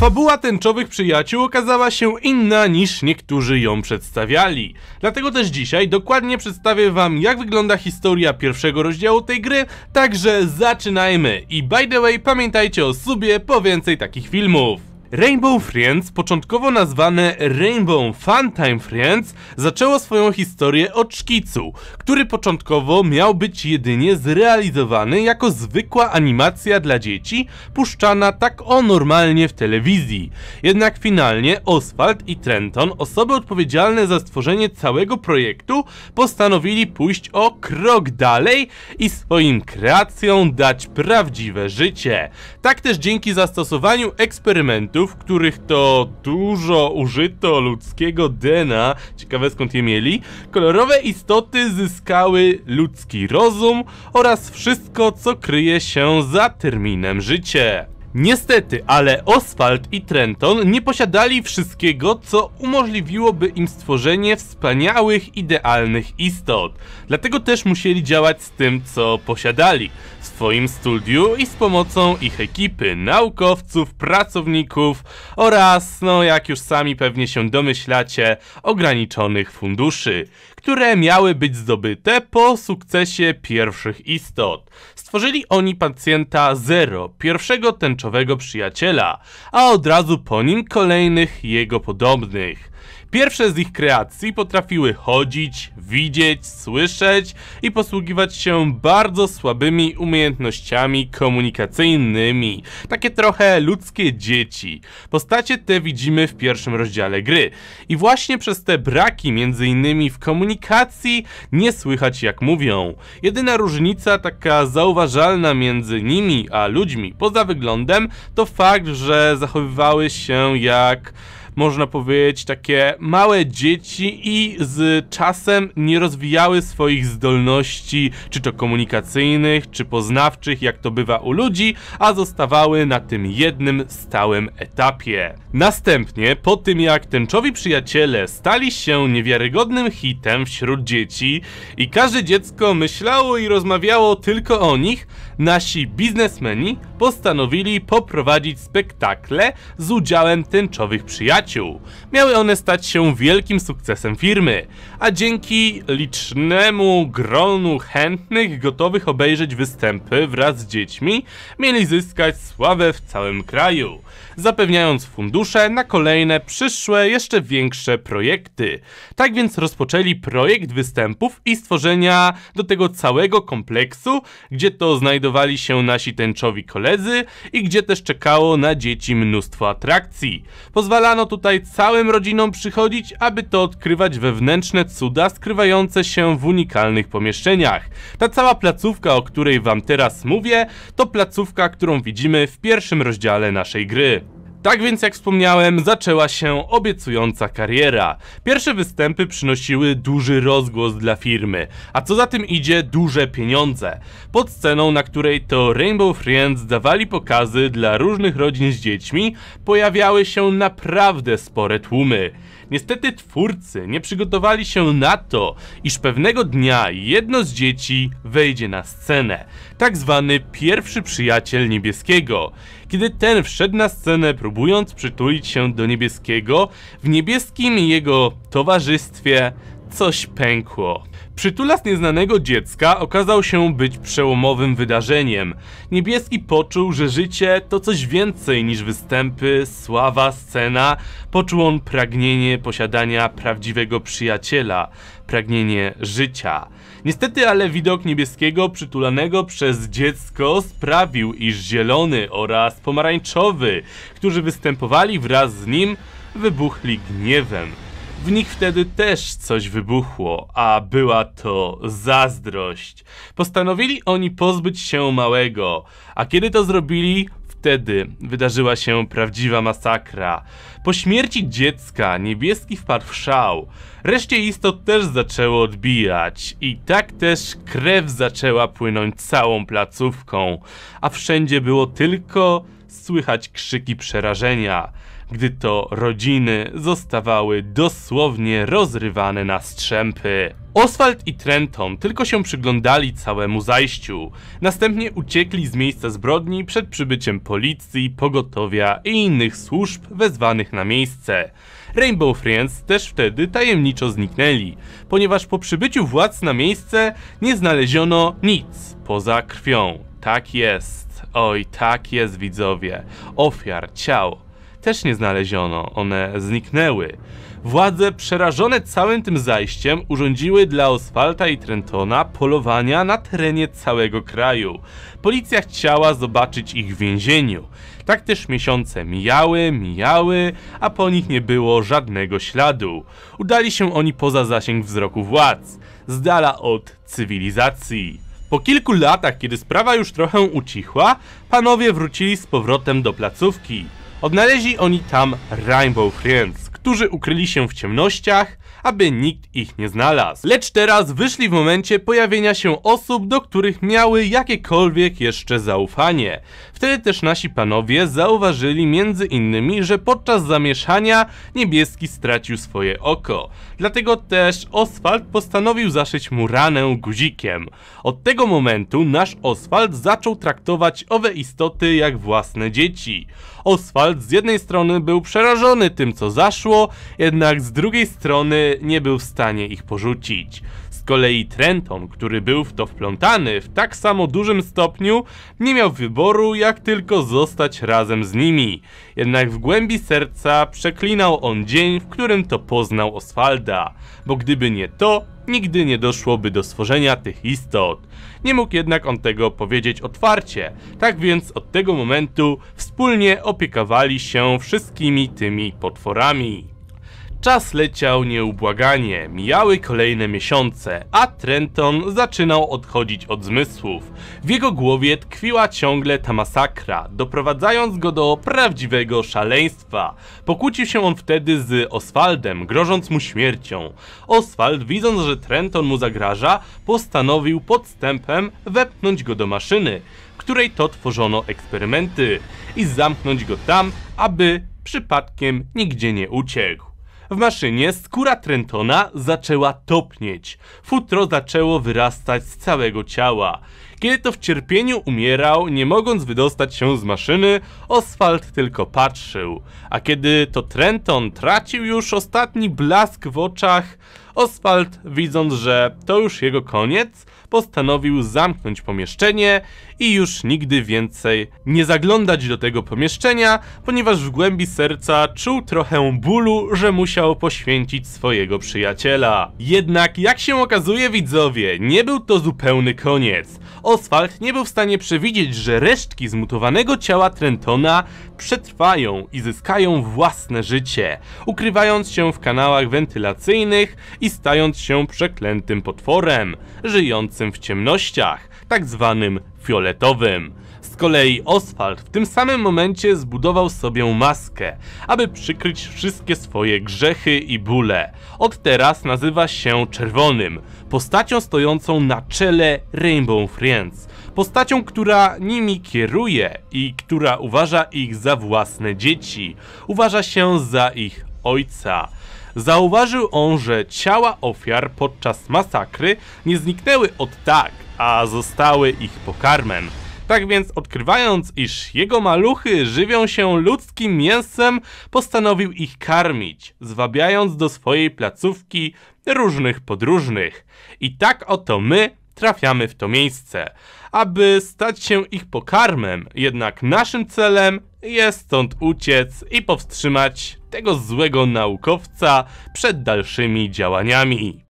Fabuła tęczowych przyjaciół okazała się inna niż niektórzy ją przedstawiali. Dlatego też dzisiaj dokładnie przedstawię wam jak wygląda historia pierwszego rozdziału tej gry, także zaczynajmy. I by the way pamiętajcie o subie po więcej takich filmów. Rainbow Friends, początkowo nazwane Rainbow Funtime Friends, zaczęło swoją historię od szkicu, który początkowo miał być jedynie zrealizowany jako zwykła animacja dla dzieci, puszczana tak o normalnie w telewizji. Jednak finalnie Oswald i Trenton, osoby odpowiedzialne za stworzenie całego projektu, postanowili pójść o krok dalej i swoim kreacjom dać prawdziwe życie. Tak też dzięki zastosowaniu eksperymentu w których to dużo użyto ludzkiego DNA, ciekawe skąd je mieli, kolorowe istoty zyskały ludzki rozum oraz wszystko, co kryje się za terminem życie. Niestety, ale Oswald i Trenton nie posiadali wszystkiego, co umożliwiłoby im stworzenie wspaniałych, idealnych istot. Dlatego też musieli działać z tym, co posiadali. W swoim studiu i z pomocą ich ekipy, naukowców, pracowników oraz, no jak już sami pewnie się domyślacie, ograniczonych funduszy które miały być zdobyte po sukcesie pierwszych istot. Stworzyli oni pacjenta Zero, pierwszego tęczowego przyjaciela, a od razu po nim kolejnych jego podobnych. Pierwsze z ich kreacji potrafiły chodzić, widzieć, słyszeć i posługiwać się bardzo słabymi umiejętnościami komunikacyjnymi. Takie trochę ludzkie dzieci. Postacie te widzimy w pierwszym rozdziale gry. I właśnie przez te braki między innymi w komunikacji nie słychać jak mówią. Jedyna różnica taka zauważalna między nimi a ludźmi poza wyglądem to fakt, że zachowywały się jak można powiedzieć, takie małe dzieci i z czasem nie rozwijały swoich zdolności, czy to komunikacyjnych, czy poznawczych, jak to bywa u ludzi, a zostawały na tym jednym stałym etapie. Następnie, po tym jak tęczowi przyjaciele stali się niewiarygodnym hitem wśród dzieci i każde dziecko myślało i rozmawiało tylko o nich, nasi biznesmeni postanowili poprowadzić spektakle z udziałem tęczowych przyjaciół. Miały one stać się wielkim sukcesem firmy, a dzięki licznemu gronu chętnych gotowych obejrzeć występy wraz z dziećmi mieli zyskać sławę w całym kraju, zapewniając fundusze na kolejne przyszłe, jeszcze większe projekty. Tak więc rozpoczęli projekt występów i stworzenia do tego całego kompleksu, gdzie to znajdowało znajdowali się nasi tęczowi koledzy i gdzie też czekało na dzieci mnóstwo atrakcji. Pozwalano tutaj całym rodzinom przychodzić, aby to odkrywać wewnętrzne cuda skrywające się w unikalnych pomieszczeniach. Ta cała placówka, o której wam teraz mówię, to placówka, którą widzimy w pierwszym rozdziale naszej gry. Tak więc jak wspomniałem, zaczęła się obiecująca kariera. Pierwsze występy przynosiły duży rozgłos dla firmy, a co za tym idzie duże pieniądze. Pod sceną, na której to Rainbow Friends dawali pokazy dla różnych rodzin z dziećmi, pojawiały się naprawdę spore tłumy. Niestety twórcy nie przygotowali się na to, iż pewnego dnia jedno z dzieci wejdzie na scenę tak zwany pierwszy przyjaciel niebieskiego. Kiedy ten wszedł na scenę próbując przytulić się do niebieskiego, w niebieskim jego towarzystwie coś pękło. Przytulas nieznanego dziecka okazał się być przełomowym wydarzeniem. Niebieski poczuł, że życie to coś więcej niż występy, sława, scena. Poczuł on pragnienie posiadania prawdziwego przyjaciela, pragnienie życia. Niestety, ale widok niebieskiego przytulanego przez dziecko sprawił, iż zielony oraz pomarańczowy, którzy występowali wraz z nim, wybuchli gniewem. W nich wtedy też coś wybuchło, a była to zazdrość. Postanowili oni pozbyć się małego, a kiedy to zrobili, wtedy wydarzyła się prawdziwa masakra. Po śmierci dziecka niebieski wpadł w szał. Reszcie istot też zaczęło odbijać i tak też krew zaczęła płynąć całą placówką, a wszędzie było tylko słychać krzyki przerażenia gdy to rodziny zostawały dosłownie rozrywane na strzępy. Oswald i Trenton tylko się przyglądali całemu zajściu. Następnie uciekli z miejsca zbrodni przed przybyciem policji, pogotowia i innych służb wezwanych na miejsce. Rainbow Friends też wtedy tajemniczo zniknęli, ponieważ po przybyciu władz na miejsce nie znaleziono nic poza krwią. Tak jest. Oj, tak jest widzowie. Ofiar, ciał, też nie znaleziono, one zniknęły. Władze przerażone całym tym zajściem urządziły dla Oswalta i Trentona polowania na terenie całego kraju. Policja chciała zobaczyć ich w więzieniu. Tak też miesiące mijały, mijały, a po nich nie było żadnego śladu. Udali się oni poza zasięg wzroku władz, z dala od cywilizacji. Po kilku latach, kiedy sprawa już trochę ucichła, panowie wrócili z powrotem do placówki. Odnaleźli oni tam Rainbow Friends, którzy ukryli się w ciemnościach aby nikt ich nie znalazł. Lecz teraz wyszli w momencie pojawienia się osób, do których miały jakiekolwiek jeszcze zaufanie. Wtedy też nasi panowie zauważyli między innymi, że podczas zamieszania niebieski stracił swoje oko. Dlatego też Oswald postanowił zaszyć mu ranę guzikiem. Od tego momentu nasz Oswald zaczął traktować owe istoty jak własne dzieci. Oswald z jednej strony był przerażony tym co zaszło, jednak z drugiej strony nie był w stanie ich porzucić. Z kolei Trenton, który był w to wplątany w tak samo dużym stopniu, nie miał wyboru jak tylko zostać razem z nimi. Jednak w głębi serca przeklinał on dzień, w którym to poznał Oswalda, bo gdyby nie to, nigdy nie doszłoby do stworzenia tych istot. Nie mógł jednak on tego powiedzieć otwarcie, tak więc od tego momentu wspólnie opiekowali się wszystkimi tymi potworami. Czas leciał nieubłaganie, mijały kolejne miesiące, a Trenton zaczynał odchodzić od zmysłów. W jego głowie tkwiła ciągle ta masakra, doprowadzając go do prawdziwego szaleństwa. Pokłócił się on wtedy z Oswaldem, grożąc mu śmiercią. Oswald, widząc, że Trenton mu zagraża, postanowił podstępem wepchnąć go do maszyny, w której to tworzono eksperymenty, i zamknąć go tam, aby przypadkiem nigdzie nie uciekł. W maszynie skóra Trentona zaczęła topnieć. Futro zaczęło wyrastać z całego ciała kiedy to w cierpieniu umierał, nie mogąc wydostać się z maszyny, Oswald tylko patrzył. A kiedy to Trenton tracił już ostatni blask w oczach, Oswald, widząc, że to już jego koniec, postanowił zamknąć pomieszczenie i już nigdy więcej nie zaglądać do tego pomieszczenia, ponieważ w głębi serca czuł trochę bólu, że musiał poświęcić swojego przyjaciela. Jednak jak się okazuje widzowie, nie był to zupełny koniec. Oswald nie był w stanie przewidzieć, że resztki zmutowanego ciała Trentona przetrwają i zyskają własne życie, ukrywając się w kanałach wentylacyjnych i stając się przeklętym potworem, żyjącym w ciemnościach, tak zwanym fioletowym. Z kolei Oswald w tym samym momencie zbudował sobie maskę, aby przykryć wszystkie swoje grzechy i bóle. Od teraz nazywa się Czerwonym, postacią stojącą na czele Rainbow Friends. Postacią, która nimi kieruje i która uważa ich za własne dzieci. Uważa się za ich ojca. Zauważył on, że ciała ofiar podczas masakry nie zniknęły od tak, a zostały ich pokarmem. Tak więc odkrywając, iż jego maluchy żywią się ludzkim mięsem, postanowił ich karmić, zwabiając do swojej placówki różnych podróżnych. I tak oto my trafiamy w to miejsce, aby stać się ich pokarmem, jednak naszym celem jest stąd uciec i powstrzymać tego złego naukowca przed dalszymi działaniami.